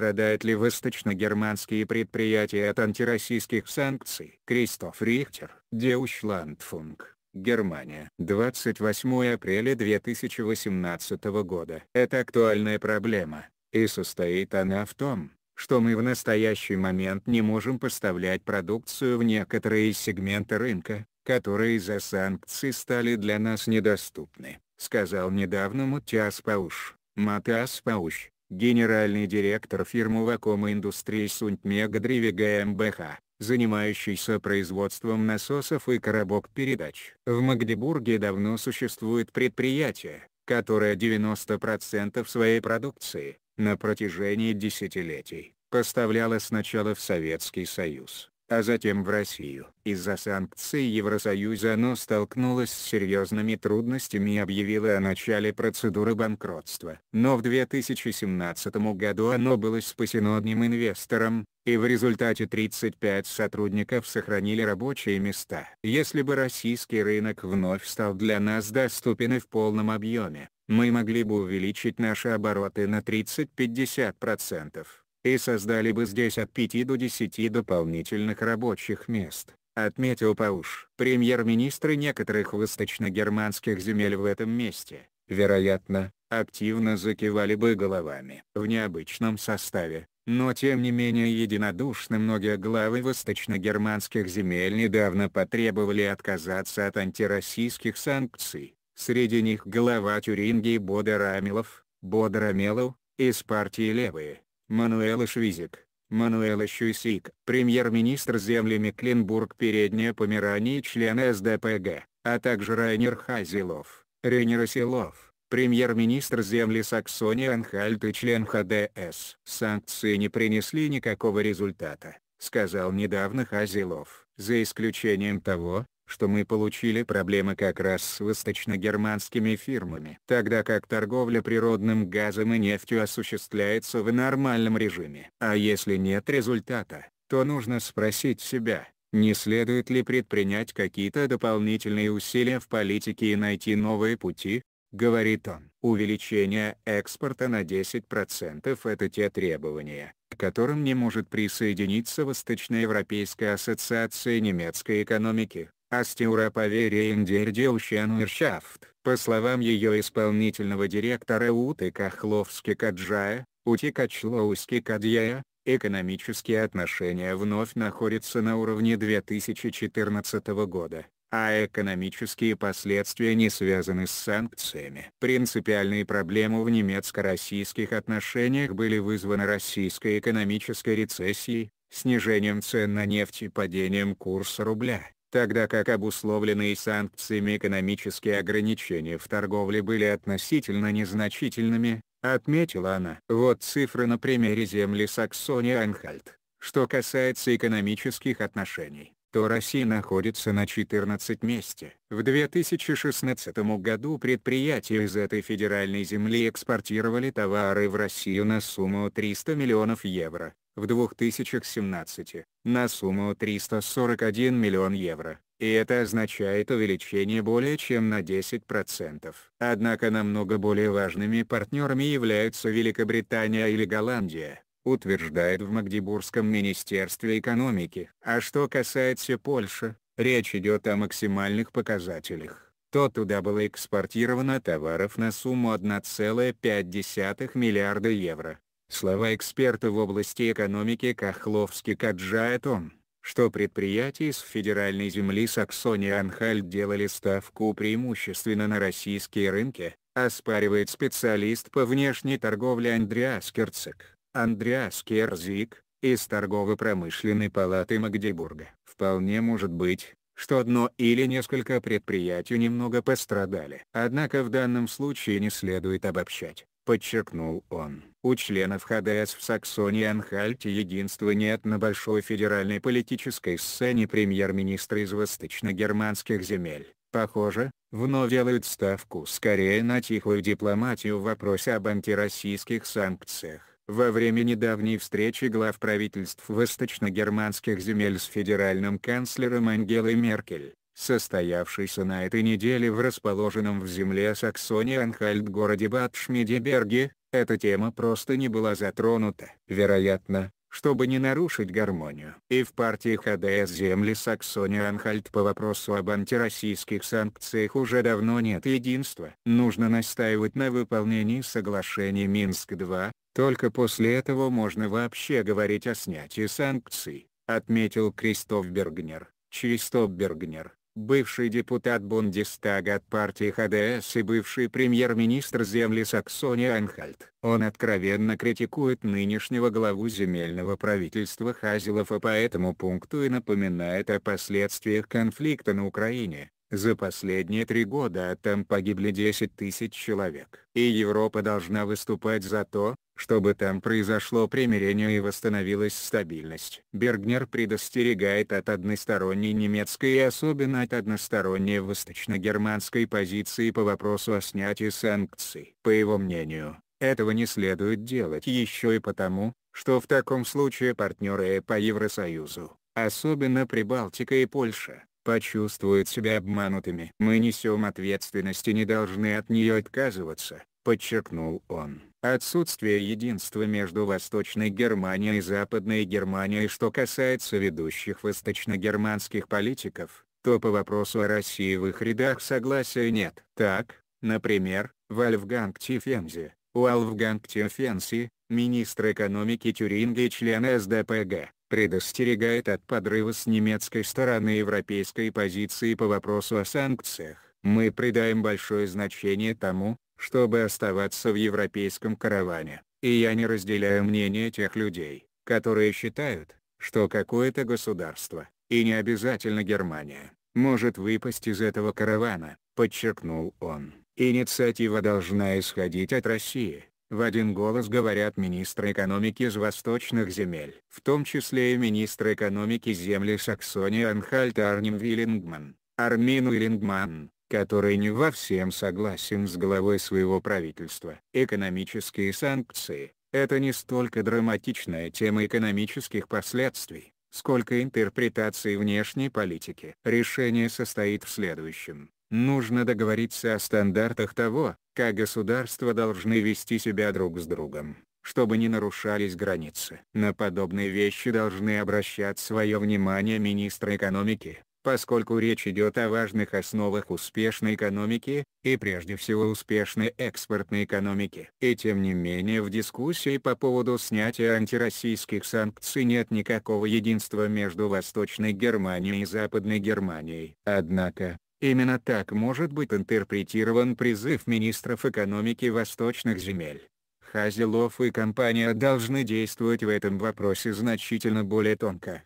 Страдают ли восточногерманские предприятия от антироссийских санкций? Кристоф Рихтер, Деушландфунг, Германия. 28 апреля 2018 года. Это актуальная проблема, и состоит она в том, что мы в настоящий момент не можем поставлять продукцию в некоторые сегменты рынка, которые из-за санкций стали для нас недоступны, сказал недавно Матиас Пауш. Матиас Пауш, генеральный директор фирмы Вакома Индустрии Сунтмега Дриви ГМБХ, занимающийся производством насосов и коробок передач. В Магдебурге давно существует предприятие, которое 90% своей продукции, на протяжении десятилетий, поставляло сначала в Советский Союз, а затем в Россию. Из-за санкций Евросоюза оно столкнулось с серьезными трудностями и объявило о начале процедуры банкротства. Но в 2017 году оно было спасено одним инвестором, и в результате 35 сотрудников сохранили рабочие места. Если бы российский рынок вновь стал для нас доступен и в полном объеме, мы могли бы увеличить наши обороты на 30-50% и создали бы здесь от 5 до 10 дополнительных рабочих мест, отметил Пауш. Премьер-министры некоторых восточно-германских земель в этом месте, вероятно, активно закивали бы головами. В необычном составе, но тем не менее единодушно многие главы восточно-германских земель недавно потребовали отказаться от антироссийских санкций. Среди них глава Тюрингии Бодер Амилов, Бодер Амелов, из партии «Левые», Мануэла Швизик, Мануэла Щуйсик, премьер-министр земли Мекленбург Передняя Померания и член СДПГ, а также Райнер Хазилов, Рейнер Селов, премьер-министр земли Саксония Анхальт и член ХДС. Санкции не принесли никакого результата, сказал недавно Хазилов, за исключением того, что мы получили проблемы как раз с восточно-германскими фирмами. Тогда как торговля природным газом и нефтью осуществляется в нормальном режиме. А если нет результата, то нужно спросить себя, не следует ли предпринять какие-то дополнительные усилия в политике и найти новые пути, говорит он. Увеличение экспорта на 10% это те требования, к которым не может присоединиться Восточноевропейская ассоциация немецкой экономики. Астюра Повериендердеущенвершафт. По словам ее исполнительного директора Уты Кахловски Каджая, Ути Качлоуски Кадьяя, экономические отношения вновь находятся на уровне 2014 года, а экономические последствия не связаны с санкциями. Принципиальные проблемы в немецко-российских отношениях были вызваны российской экономической рецессией, снижением цен на нефть и падением курса рубля тогда как обусловленные санкциями экономические ограничения в торговле были относительно незначительными, отметила она. Вот цифры на примере земли Саксония-Анхальт. Что касается экономических отношений, то Россия находится на 14 месте. В 2016 году предприятия из этой федеральной земли экспортировали товары в Россию на сумму 300 миллионов евро в 2017 на сумму 341 миллион евро, и это означает увеличение более чем на 10%. Однако намного более важными партнерами являются Великобритания или Голландия, утверждает в Магдебургском министерстве экономики. А что касается Польши, речь идет о максимальных показателях то туда было экспортировано товаров на сумму 1,5 миллиарда евро, Слова эксперта в области экономики Кахловски Каджа о том, что предприятия из федеральной земли Саксония Анхальт делали ставку преимущественно на российские рынки, оспаривает специалист по внешней торговле Андреас Керцик, Андреас Керзик, из торгово-промышленной палаты Магдебурга. Вполне может быть, что одно или несколько предприятий немного пострадали. Однако в данном случае не следует обобщать подчеркнул он. У членов ХДС в Саксонии Анхальте единства нет на большой федеральной политической сцене премьер-министра из восточно-германских земель. Похоже, вновь делают ставку скорее на тихую дипломатию в вопросе об антироссийских санкциях. Во время недавней встречи глав правительств восточно-германских земель с федеральным канцлером Ангелой Меркель, состоявшийся на этой неделе в расположенном в земле Саксонии анхальт городе Батшмедеберге, эта тема просто не была затронута. Вероятно, чтобы не нарушить гармонию. И в партии ХДС земли Саксония Анхальт по вопросу об антироссийских санкциях уже давно нет единства. Нужно настаивать на выполнении соглашения Минск-2, только после этого можно вообще говорить о снятии санкций, отметил Кристоф Бергнер. Чистов Бергнер бывший депутат Бундестага от партии ХДС и бывший премьер-министр земли Саксония Анхальт. Он откровенно критикует нынешнего главу земельного правительства Хазилова по этому пункту и напоминает о последствиях конфликта на Украине. За последние три года там погибли 10 тысяч человек. И Европа должна выступать за то, чтобы там произошло примирение и восстановилась стабильность. Бергнер предостерегает от односторонней немецкой и особенно от односторонней восточно-германской позиции по вопросу о снятии санкций. По его мнению, этого не следует делать еще и потому, что в таком случае партнеры по Евросоюзу, особенно Прибалтика и Польша, почувствуют себя обманутыми. Мы несем ответственность и не должны от нее отказываться подчеркнул он. Отсутствие единства между Восточной Германией и Западной Германией что касается ведущих восточногерманских политиков, то по вопросу о России в их рядах согласия нет. Так, например, Вольфганг Тифензи, Уолфганг Тифенси, министр экономики Тюринга и член СДПГ, предостерегает от подрыва с немецкой стороны европейской позиции по вопросу о санкциях. Мы придаем большое значение тому, чтобы оставаться в европейском караване. И я не разделяю мнение тех людей, которые считают, что какое-то государство, и не обязательно Германия, может выпасть из этого каравана, подчеркнул он. Инициатива должна исходить от России, в один голос говорят министры экономики из восточных земель, в том числе и министр экономики земли Саксонии Анхальт Арним Виллингман. Армин Уиллингман, который не во всем согласен с главой своего правительства. Экономические санкции – это не столько драматичная тема экономических последствий, сколько интерпретации внешней политики. Решение состоит в следующем. Нужно договориться о стандартах того, как государства должны вести себя друг с другом, чтобы не нарушались границы. На подобные вещи должны обращать свое внимание министры экономики, поскольку речь идет о важных основах успешной экономики, и прежде всего успешной экспортной экономики. И тем не менее в дискуссии по поводу снятия антироссийских санкций нет никакого единства между Восточной Германией и Западной Германией. Однако, Именно так может быть интерпретирован призыв министров экономики восточных земель. Хазелов и компания должны действовать в этом вопросе значительно более тонко.